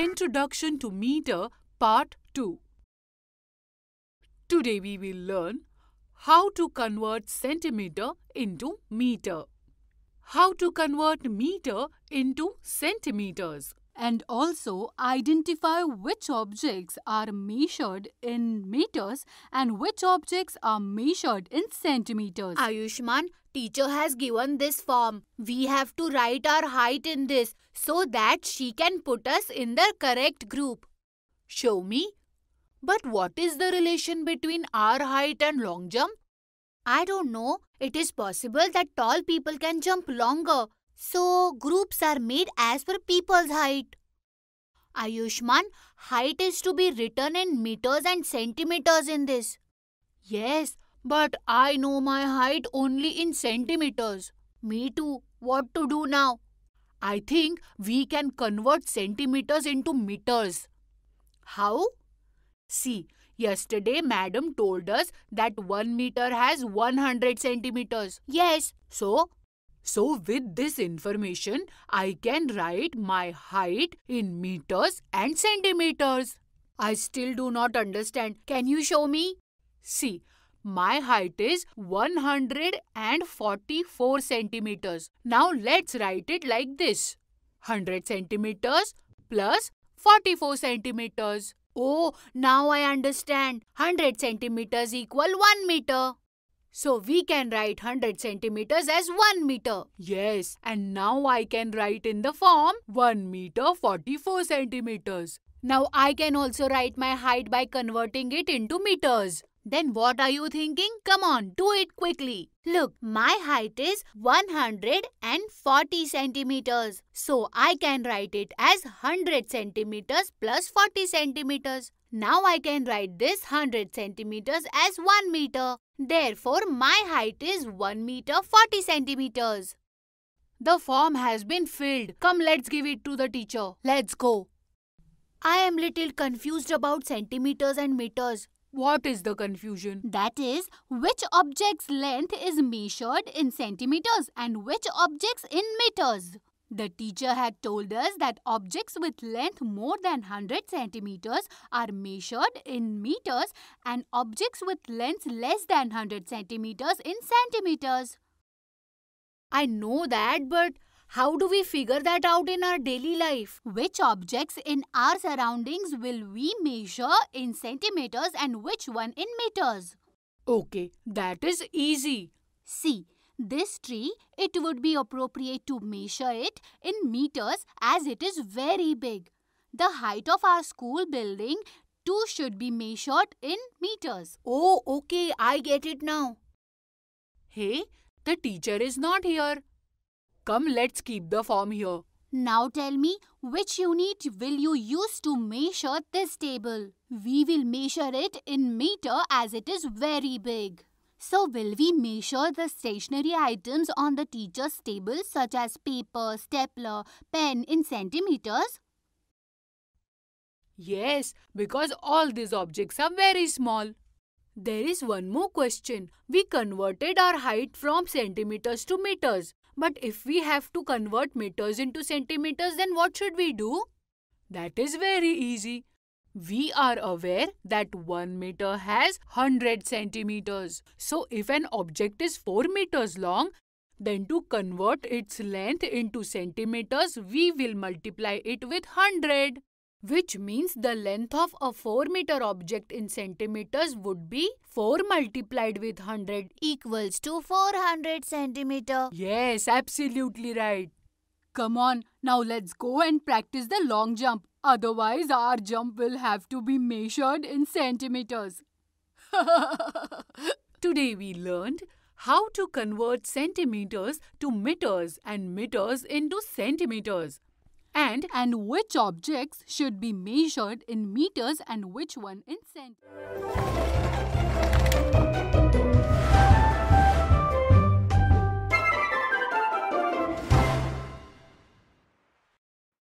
Introduction to Meter Part 2 Today we will learn how to convert centimeter into meter, how to convert meter into centimeters, and also identify which objects are measured in meters and which objects are measured in centimeters. Ayushman, Teacher has given this form. We have to write our height in this so that she can put us in the correct group. Show me. But what is the relation between our height and long jump? I don't know. It is possible that tall people can jump longer. So, groups are made as per people's height. Ayushman, height is to be written in meters and centimeters in this. Yes, but I know my height only in centimeters. Me too. What to do now? I think we can convert centimeters into meters. How? See, yesterday madam told us that 1 meter has 100 centimeters. Yes. So? So with this information, I can write my height in meters and centimeters. I still do not understand. Can you show me? See, my height is 144 centimeters. Now let's write it like this. 100 centimeters plus 44 centimeters. Oh, now I understand. 100 centimeters equal 1 meter. So we can write 100 centimeters as 1 meter. Yes, and now I can write in the form 1 meter 44 centimeters. Now I can also write my height by converting it into meters. Then what are you thinking? Come on, do it quickly. Look, my height is 140 centimeters. So I can write it as 100 centimeters plus 40 centimeters. Now I can write this 100 centimeters as 1 meter. Therefore, my height is 1 meter 40 centimeters. The form has been filled. Come, let's give it to the teacher. Let's go. I am little confused about centimeters and meters. What is the confusion? That is, which object's length is measured in centimeters and which objects in meters. The teacher had told us that objects with length more than 100 centimeters are measured in meters and objects with length less than 100 centimeters in centimeters. I know that, but how do we figure that out in our daily life? Which objects in our surroundings will we measure in centimeters and which one in meters? Okay, that is easy. See, this tree, it would be appropriate to measure it in meters as it is very big. The height of our school building too should be measured in meters. Oh, okay, I get it now. Hey, the teacher is not here come, let's keep the form here. Now tell me, which unit will you use to measure this table? We will measure it in meter as it is very big. So will we measure the stationary items on the teacher's table such as paper, stapler, pen in centimeters? Yes, because all these objects are very small. There is one more question. We converted our height from centimeters to meters. But if we have to convert meters into centimeters, then what should we do? That is very easy. We are aware that 1 meter has 100 centimeters. So if an object is 4 meters long, then to convert its length into centimeters, we will multiply it with 100 which means the length of a 4 meter object in centimeters would be 4 multiplied with 100 equals to 400 centimeter. Yes, absolutely right. Come on, now let's go and practice the long jump. Otherwise, our jump will have to be measured in centimeters. Today we learned how to convert centimeters to meters and meters into centimeters and, and which objects should be measured in meters and which one in centimeters.